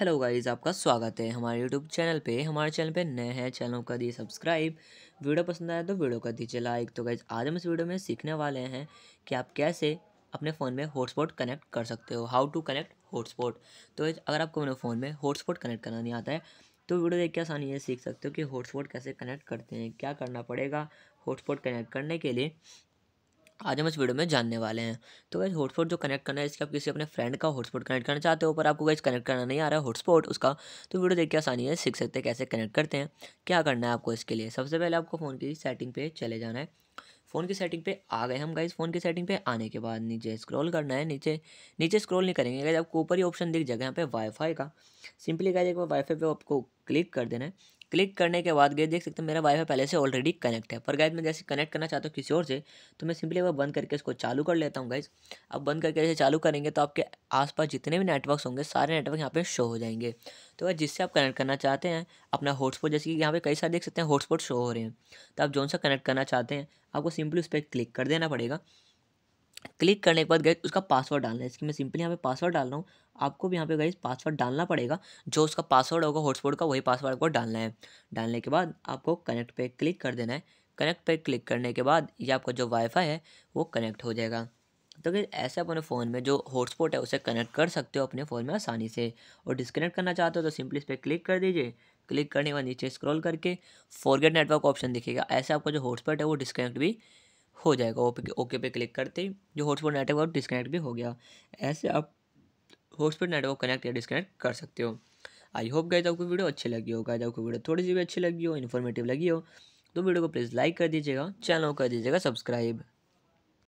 hello guys आपका स्वागत है हमारे यूट्यूब चैनल पे हमारे चैनल पे नए हैं चैनल कर दिए सब्सक्राइब वीडियो पसंद आया तो वीडियो कर दीजिए लाइक तो गाइज आज हम इस वीडियो में सीखने वाले हैं कि आप कैसे अपने फ़ोन में हॉटस्पॉट कनेक्ट कर सकते हो हाउ टू कनेक्ट हॉटस्पॉट तो अगर आपको अपने फ़ोन में हॉटस्पॉट कनेक्ट करना नहीं आता है तो वीडियो देख के आसानी है सीख सकते हो कि हॉटस्पॉट कैसे कनेक्ट करते हैं क्या करना पड़ेगा हॉटस्पॉट कनेक्ट करने के लिए आज हम इस वीडियो में जानने वाले हैं तो गाइज हॉटस्पॉट जो कनेक्ट करना है इसके आप किसी अपने फ्रेंड का हॉटस्पॉट कनेक्ट करना चाहते हो पर आपको गाइज कनेक्ट करना नहीं आ रहा है हॉटस्पॉट उसका तो वीडियो देख के आसानी है सीख सकते हैं कैसे कनेक्ट करते हैं क्या करना है आपको इसके लिए सबसे पहले आपको फ़ोन की सेटिंग पे चले जाना है फ़ोन की सेटिंग पे आ गए हम गाइज फ़ोन की सेटिंग पे आने के बाद नीचे स्क्रॉल करना है नीचे नीचे स्क्रॉल नहीं करेंगे गाइज आपको ऊपर ही ऑप्शन दिख जाएगा यहाँ पे वाईफाई का सिंपली गाइज एक बार वाईफाई पे आपको क्लिक कर देना है क्लिक करने के बाद गए देख सकते हैं मेरा वाईफाई पहले से ऑलरेडी कनेक्ट है पर गाइज मैं जैसे कनेक्ट करना चाहता हूँ किसी और से तो मैं सिंपली वह बंद करके इसको चालू कर लेता हूँ गाइज अब बंद करके जैसे चालू करेंगे तो आपके आसपास जितने भी नेटवर्क होंगे सारे नेटवर्क यहाँ पर शो हो जाएंगे तो अगर जिससे आप कनेक्ट करना चाहते हैं अपना हॉटस्पॉट जैसे कि यहाँ पे कई सारे देख सकते हैं हॉटस्पॉट शो हो रहे हैं तो आप जो सा कनेक्ट करना चाहते हैं आपको सिंपली उस पर क्लिक कर देना पड़ेगा क्लिक करने के बाद गए उसका पासवर्ड डालना है इसकी मैं सिंपली यहाँ पे पासवर्ड डाल रहा हूँ आपको भी यहाँ पे गई पासवर्ड डालना पड़ेगा जो उसका पासवर्ड होगा हॉटस्पॉट का वही पासवर्ड आपको डालना है डालने के बाद आपको कनेक्ट पे क्लिक कर देना है कनेक्ट पे क्लिक करने के बाद ये आपका जो वाईफाई है वो कनेक्ट हो जाएगा तो कि ऐसे अपने फ़ोन में जो हॉटस्पॉट है उसे कनेक्ट कर सकते हो अपने फ़ोन में आसानी से और डिसकनेक्ट करना चाहते हो तो सिंपली इस पर क्लिक कर दीजिए क्लिक करने के बाद नीचे स्क्रॉल करके फॉरगेट नेटवर्क ऑप्शन दिखेगा ऐसे आपका जो हॉटस्पॉट है वो डिसकनेक्ट भी हो जाएगा ओके ओके पे क्लिक करते ही जो हॉटस्पॉट नेटवर्क डिस्कनेक्ट भी हो गया ऐसे आप हॉटस्पॉट नेटवर्क कनेक्ट या डिस्कनेक्ट कर सकते हो आई होप गए आपको वीडियो अच्छी लगी हो गए आपको वीडियो थोड़ी सी भी अच्छी लगी हो इन्फॉर्मेटिव लगी हो तो वीडियो को प्लीज़ लाइक कर दीजिएगा चैनल को कर दीजिएगा सब्सक्राइब